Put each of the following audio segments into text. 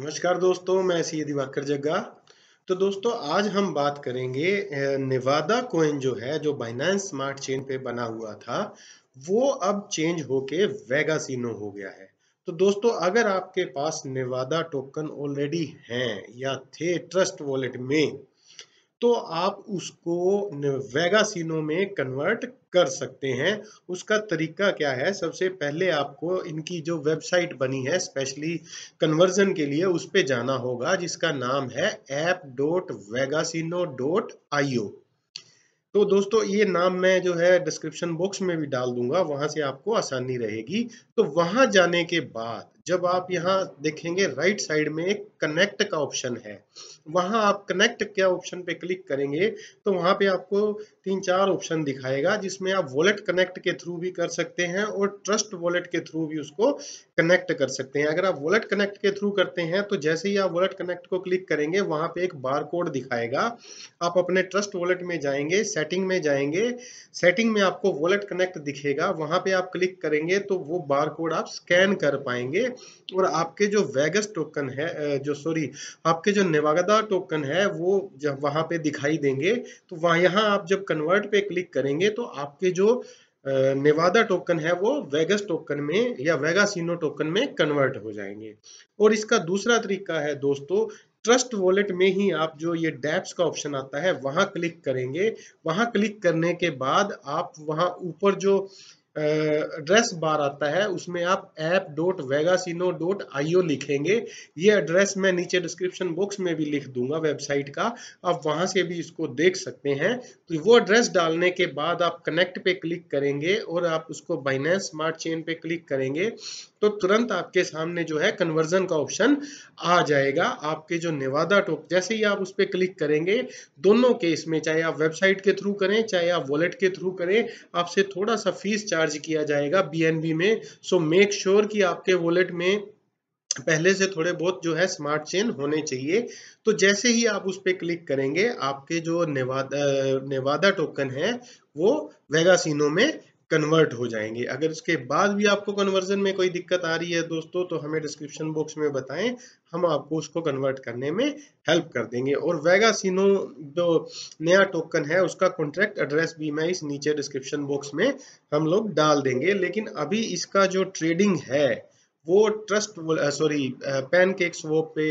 नमस्कार दोस्तों मैं सी दिवाकर जग्गा तो दोस्तों आज हम बात करेंगे निवादा कोइन जो है जो बाइनेंस स्मार्ट चेन पे बना हुआ था वो अब चेंज होके वेगासिनो हो गया है तो दोस्तों अगर आपके पास निवादा टोकन ऑलरेडी हैं या थे ट्रस्ट वॉलेट में तो आप उसको वेगासिनो में कन्वर्ट कर सकते हैं उसका तरीका क्या है सबसे पहले आपको इनकी जो वेबसाइट बनी है स्पेशली कन्वर्जन के लिए उस पर जाना होगा जिसका नाम है app dot Vegasino dot I तो दोस्तों ये नाम मैं जो है डिस्क्रिप्शन बॉक्स में भी डाल दूंगा वहां से आपको आसानी रहेगी तो वहां जाने के बाद जब आप यहाँ देखेंगे राइट साइड में एक कनेक्ट का ऑप्शन है वहां आप कनेक्ट के ऑप्शन पे क्लिक करेंगे तो वहां पे आपको तीन चार ऑप्शन दिखाएगा जिसमें आप वॉलेट कनेक्ट के थ्रू भी कर सकते हैं और ट्रस्ट वॉलेट के थ्रू भी उसको कनेक्ट कर सकते हैं अगर आप वॉलेट कनेक्ट के थ्रू करते हैं तो जैसे ही आप वॉलेट कनेक्ट को क्लिक करेंगे वहां पे एक बार कोड दिखाएगा आप अपने ट्रस्ट वॉलेट में जाएंगे सेटिंग में जाएंगे सेटिंग में आपको वॉलेट कनेक्ट दिखेगा वहां पे आप क्लिक करेंगे तो वो बार कोड आप स्कैन कर पाएंगे और आपके जो वेगस टोकन है जो सॉरी आपके जो निवागदा टोकन है वो जब वहाँ पे दिखाई देंगे तो वहां यहाँ आप जब कन्वर्ट पे क्लिक करेंगे तो आपके जो निवादा टोकन है वो वेगस टोकन में या वेगासिनो टोकन में कन्वर्ट हो जाएंगे और इसका दूसरा तरीका है दोस्तों ट्रस्ट वॉलेट में ही आप जो ये डैप्स का ऑप्शन आता है वहां क्लिक करेंगे वहां क्लिक करने के बाद आप वहां ऊपर जो एड्रेस बार आता है उसमें आप app dot Vegasino dot IO लिखेंगे ये एड्रेस मैं नीचे डिस्क्रिप्शन बॉक्स में भी लिख दूंगा वेबसाइट का आप वहां से भी इसको देख सकते हैं तो वो एड्रेस डालने के बाद आप कनेक्ट पे क्लिक करेंगे और आप उसको बाइनेंस स्मार्ट चेन पे क्लिक करेंगे तो तुरंत आपके सामने जो है कन्वर्जन का ऑप्शन आ जाएगा आपके जो निवादा टोक जैसे ही आप उस पर क्लिक करेंगे दोनों केस में चाहे आप वेबसाइट के थ्रू करें चाहे आप वॉलेट के थ्रू करें आपसे थोड़ा सा फीस चार्ज चार्ज किया जाएगा बी में सो मेक श्योर कि आपके वॉलेट में पहले से थोड़े बहुत जो है स्मार्ट चेन होने चाहिए तो जैसे ही आप उस पर क्लिक करेंगे आपके जो नेवादा नेवादा टोकन है वो वेगासिनो में कन्वर्ट हो जाएंगे अगर उसके बाद भी आपको कन्वर्जन में कोई दिक्कत आ रही है दोस्तों तो हमें डिस्क्रिप्शन बॉक्स में बताएं हम आपको उसको कन्वर्ट करने में हेल्प कर देंगे और वेगा सीनो जो नया टोकन है उसका कॉन्ट्रैक्ट एड्रेस भी मैं इस नीचे डिस्क्रिप्शन बॉक्स में हम लोग डाल देंगे लेकिन अभी इसका जो ट्रेडिंग है वो ट्रस्ट सॉरी पैनकेक स्वॉप पे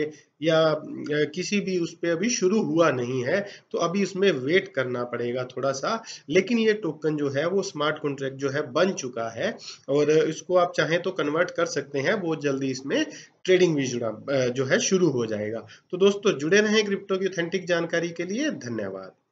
या uh, किसी भी उस पर अभी शुरू हुआ नहीं है तो अभी उसमें वेट करना पड़ेगा थोड़ा सा लेकिन ये टोकन जो है वो स्मार्ट कॉन्ट्रैक्ट जो है बन चुका है और इसको आप चाहें तो कन्वर्ट कर सकते हैं बहुत जल्दी इसमें ट्रेडिंग भी जुड़ा uh, जो है शुरू हो जाएगा तो दोस्तों जुड़े रहें क्रिप्टो की ऑथेंटिक जानकारी के लिए धन्यवाद